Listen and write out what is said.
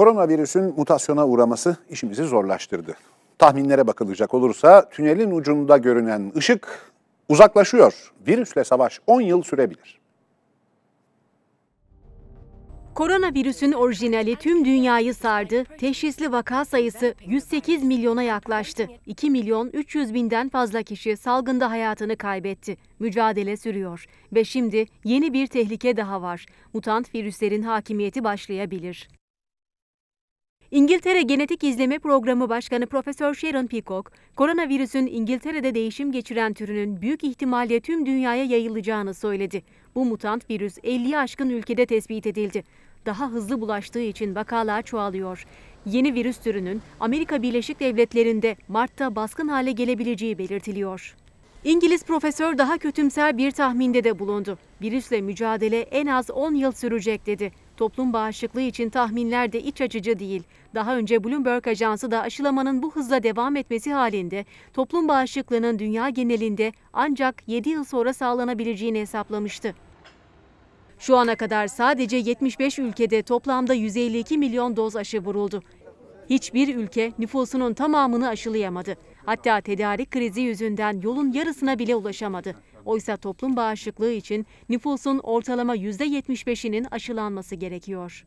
Koronavirüsün mutasyona uğraması işimizi zorlaştırdı. Tahminlere bakılacak olursa tünelin ucunda görünen ışık uzaklaşıyor. Virüsle savaş 10 yıl sürebilir. Koronavirüsün orijinali tüm dünyayı sardı. Teşhisli vaka sayısı 108 milyona yaklaştı. 2 milyon 300 binden fazla kişi salgında hayatını kaybetti. Mücadele sürüyor ve şimdi yeni bir tehlike daha var. Mutant virüslerin hakimiyeti başlayabilir. İngiltere Genetik İzleme Programı Başkanı Profesör Sharon Peacock, koronavirüsün İngiltere'de değişim geçiren türünün büyük ihtimalle tüm dünyaya yayılacağını söyledi. Bu mutant virüs 50 aşkın ülkede tespit edildi. Daha hızlı bulaştığı için vakalar çoğalıyor. Yeni virüs türünün Amerika Birleşik Devletleri'nde Mart'ta baskın hale gelebileceği belirtiliyor. İngiliz profesör daha kötümser bir tahminde de bulundu. Virüsle mücadele en az 10 yıl sürecek dedi. Toplum bağışıklığı için tahminler de iç açıcı değil. Daha önce Bloomberg Ajansı da aşılamanın bu hızla devam etmesi halinde toplum bağışıklığının dünya genelinde ancak 7 yıl sonra sağlanabileceğini hesaplamıştı. Şu ana kadar sadece 75 ülkede toplamda 152 milyon doz aşı vuruldu. Hiçbir ülke nüfusunun tamamını aşılayamadı. Hatta tedarik krizi yüzünden yolun yarısına bile ulaşamadı. Oysa toplum bağışıklığı için nüfusun ortalama %75'inin aşılanması gerekiyor.